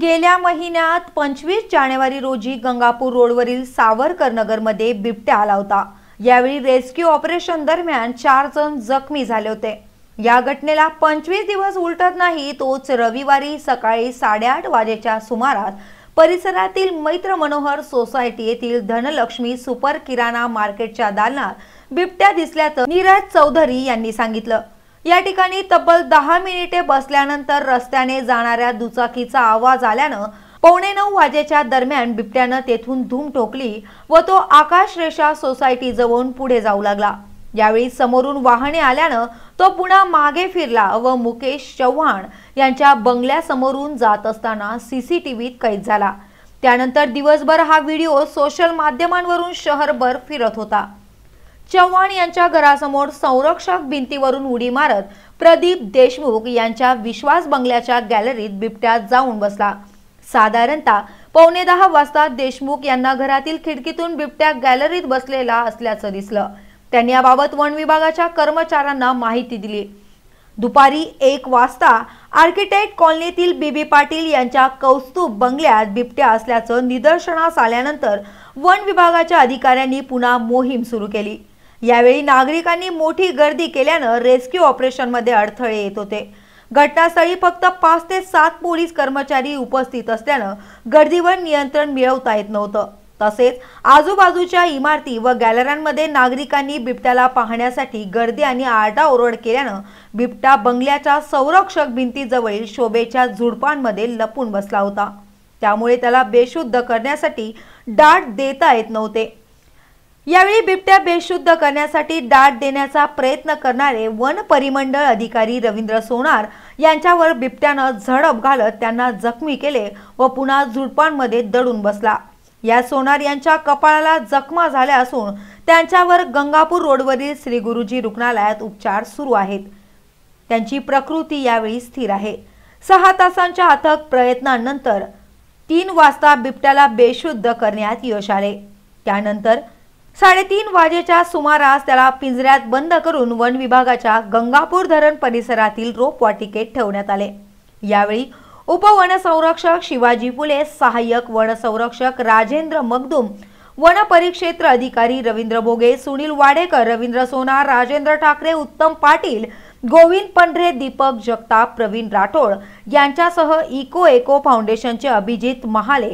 गेल्या महिन्यात पंचवीस जानेवारी रोजी गंगापूर रोडवरील सावरकर नगरमध्ये बिबट्या आला होता यावेळी रेस्क्यू ऑपरेशन दरम्यान चार जण जखमी झाले होते या घटनेला पंचवीस दिवस उलटत नाही तोच रविवारी सकाळी साडेआठ वाजेच्या सुमारास परिसरातील मैत्र मनोहर सोसायटी येथील धनलक्ष्मी सुपर किराणा मार्केटच्या दालनात बिबट्या दिसल्याचं नीरज चौधरी यांनी सांगितलं या ठिकाणी तब्बल दहा मिनिटे बसल्यानंतर रस्त्याने जाणाऱ्या दुचाकीचा आवाज आल्यानं पौणे नऊ वाजेच्या दरम्यान बिबट्यानं तेथून धूम ठोकली व तो आकाश रेषा सोसायटी जवळून पुढे जाऊ लागला यावेळी समोरून वाहने आल्यानं तो पुन्हा मागे फिरला व मुकेश चव्हाण यांच्या बंगल्यासमोरून जात असताना सीसीटीव्हीत कैद झाला त्यानंतर दिवसभर हा व्हिडिओ सोशल माध्यमांवरून शहरभर फिरत होता चव्हाण यांच्या घरासमोर संरक्षक भिंतीवरून उडी मारत प्रदीप देशमुख यांच्या विश्वास बंगल्याच्या गॅलरीत बिबट्या जाऊन बसला साधारणतः पावणे दहा वाजता देशमुख यांना घरातील खिडकीतून बिबट्या गॅलरीत बसलेला असल्याचं दिसलं त्यांनी याबाबत वन विभागाच्या कर्मचाऱ्यांना माहिती दिली दुपारी एक वाजता आर्किटेक्ट कॉलनीतील बीबी पाटील यांच्या कौस्तुभ बंगल्यात बिबट्या असल्याचं निदर्शनास आल्यानंतर वन विभागाच्या अधिकाऱ्यांनी पुन्हा मोहीम सुरू केली यावेळी नागरिकांनी मोठी गर्दी केल्यानं रेस्क्यू ऑपरेशनमध्ये अडथळे येत होते घटनास्थळी फक्त पाच ते सात पोलीस कर्मचारी उपस्थित असल्यानं गर्दीवर नियंत्रण मिळवता येत नव्हतं तसेच आजूबाजूच्या इमारती व गॅलऱ्यांमध्ये नागरिकांनी बिबट्याला पाहण्यासाठी गर्दी आणि आरडाओरड केल्यानं बिबटा बंगल्याच्या संरक्षक भिंतीजवळील शोभेच्या झुडपांमध्ये लपून बसला होता त्यामुळे त्याला बेशुद्ध करण्यासाठी डाट देता येत नव्हते यावेळी बिबट्या बेशुद्ध करण्यासाठी दाट देण्याचा प्रयत्न करणारे वन परिमंडळ अधिकारी रवींद्र सोनार यांच्यावर बिबट्यानं झडप घालत त्यांना जखमी केले व पुन्हा झुडपांमध्ये दडून बसला या सोनार यांच्या कपाळाला जखमा झाल्या असून त्यांच्यावर गंगापूर रोडवरील श्री गुरुजी रुग्णालयात उपचार सुरू आहेत त्यांची प्रकृती यावेळी स्थिर आहे सहा तासांच्या अथक प्रयत्नानंतर तीन वाजता बिबट्याला बेशुद्ध करण्यात यश आले त्यानंतर साडेतीन वाजेच्या सुमारास त्याला पिंजऱ्यात बंद करून वन विभागाच्या गंगापूर धरण परिसरातील रोपवाटिकेत ठेवण्यात आले यावेळी उपवनसंरक्षक शिवाजी फुले सहाय्यक वनसंरक्षक राजेंद्र मगदुम वनपरिक्षेत्र अधिकारी रवींद्र भोगे सुनील वाडेकर रवींद्र सोनार राजेंद्र ठाकरे उत्तम पाटील गोविंद पंढरे दीपक जगताप प्रवीण राठोड यांच्यासह इको एको फाउंडेशनचे अभिजित महाले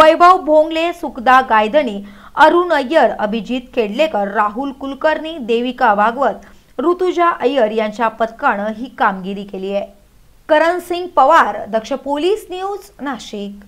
वैभव भोंगले सुखदा गायदणी अरुण अय्यर अभिजित खेडलेकर राहुल कुलकर्णी देविका भागवत ऋतुजा अय्यर यांच्या पथकानं ही कामगिरी केली आहे करण सिंग पवार दक्ष पोलीस न्यूज नाशिक